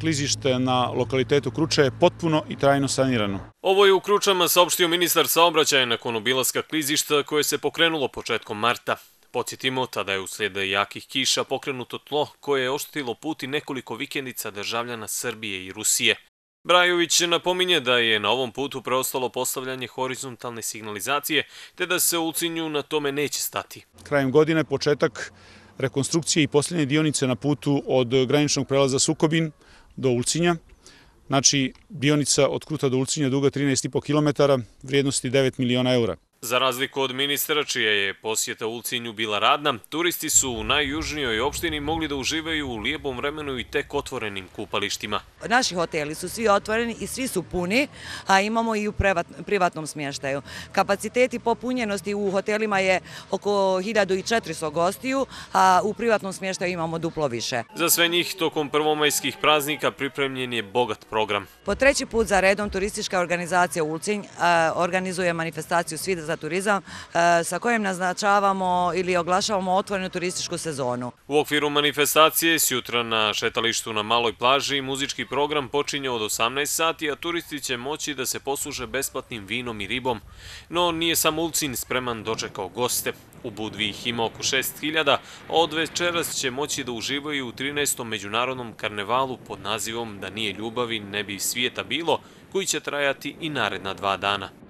klizište na lokalitetu Kruče je potpuno i trajno sanirano. Ovo je u Kručama saopštio ministar saobraćaja nakon obilaska klizišta koje se pokrenulo početkom marta. Podsjetimo, tada je uslijede jakih kiša pokrenuto tlo koje je oštetilo i nekoliko vikendica državljana Srbije i Rusije. Brajović napominje da je na ovom putu preostalo postavljanje horizontalne signalizacije te da se ucinju na tome neće stati. Krajem godine početak rekonstrukcije i posljednje dionice na putu od graničnog prelaza Sukobin do Ulcinja. Znači, dionica od Kruta do Ulcinja duga 13,5 km, vrijednosti 9 miliona eura. Za razliku od ministra, čija je posjeta Ulcinju bila radna, turisti su u najjužnijoj opštini mogli da uživaju u lijepom vremenu i tek otvorenim kupalištima. Naši hoteli su svi otvoreni i svi su puni, a imamo i u privatnom smještaju. Kapaciteti popunjenosti u hotelima je oko 1400 gostiju, a u privatnom smještaju imamo duplo više. Za sve njih, tokom prvomajskih praznika pripremljen je bogat program. Po treći put za redom turistička organizacija Ulcinj organizuje manifestaciju Svi da za turizam e, sa kojim naznačavamo ili oglašavamo otvorenu turističku sezonu. U okviru manifestacije sjutra na šetalištu na maloj plaži muzički program počinje od 18 sati, a turisti će moći da se posluže besplatnim vinom i ribom. No nije sam Ulcin spreman dočekao goste. U Budvi ih ima oko 6000, a od večeras će moći da uživaju u 13. međunarodnom karnevalu pod nazivom Da nije ljubavi, ne bi svijeta bilo, koji će trajati i naredna dva dana.